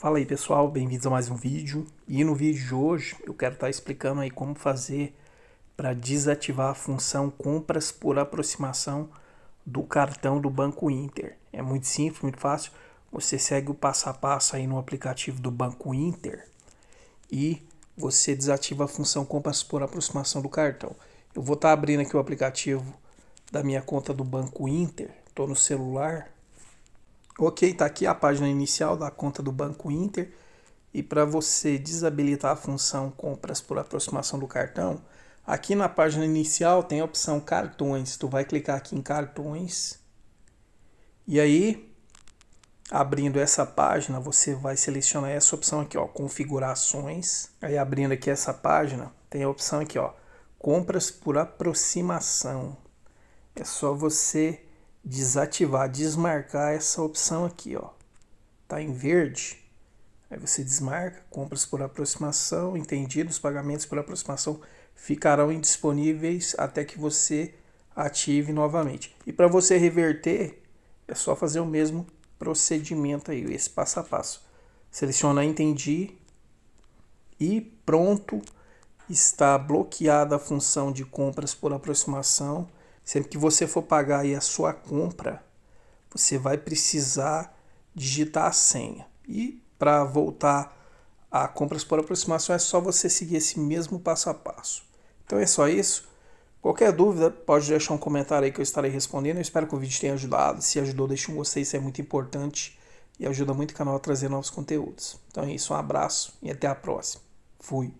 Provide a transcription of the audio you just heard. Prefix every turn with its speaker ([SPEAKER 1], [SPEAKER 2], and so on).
[SPEAKER 1] Fala aí pessoal, bem-vindos a mais um vídeo. E no vídeo de hoje eu quero estar tá explicando aí como fazer para desativar a função compras por aproximação do cartão do Banco Inter. É muito simples, muito fácil. Você segue o passo a passo aí no aplicativo do Banco Inter e você desativa a função compras por aproximação do cartão. Eu vou estar tá abrindo aqui o aplicativo da minha conta do Banco Inter, estou no celular, Ok, está aqui a página inicial da conta do Banco Inter. E para você desabilitar a função compras por aproximação do cartão, aqui na página inicial tem a opção cartões. Tu vai clicar aqui em cartões. E aí, abrindo essa página, você vai selecionar essa opção aqui, ó, configurações. Aí abrindo aqui essa página, tem a opção aqui, ó, compras por aproximação. É só você desativar, desmarcar essa opção aqui, ó. Tá em verde. Aí você desmarca, compras por aproximação, entendido, os pagamentos por aproximação ficarão indisponíveis até que você ative novamente. E para você reverter, é só fazer o mesmo procedimento aí, esse passo a passo. Seleciona entendi e pronto, está bloqueada a função de compras por aproximação Sempre que você for pagar aí a sua compra, você vai precisar digitar a senha. E para voltar a compras por aproximação é só você seguir esse mesmo passo a passo. Então é só isso. Qualquer dúvida, pode deixar um comentário aí que eu estarei respondendo. Eu espero que o vídeo tenha ajudado. Se ajudou, deixe um gostei, isso é muito importante e ajuda muito o canal a trazer novos conteúdos. Então é isso, um abraço e até a próxima. Fui.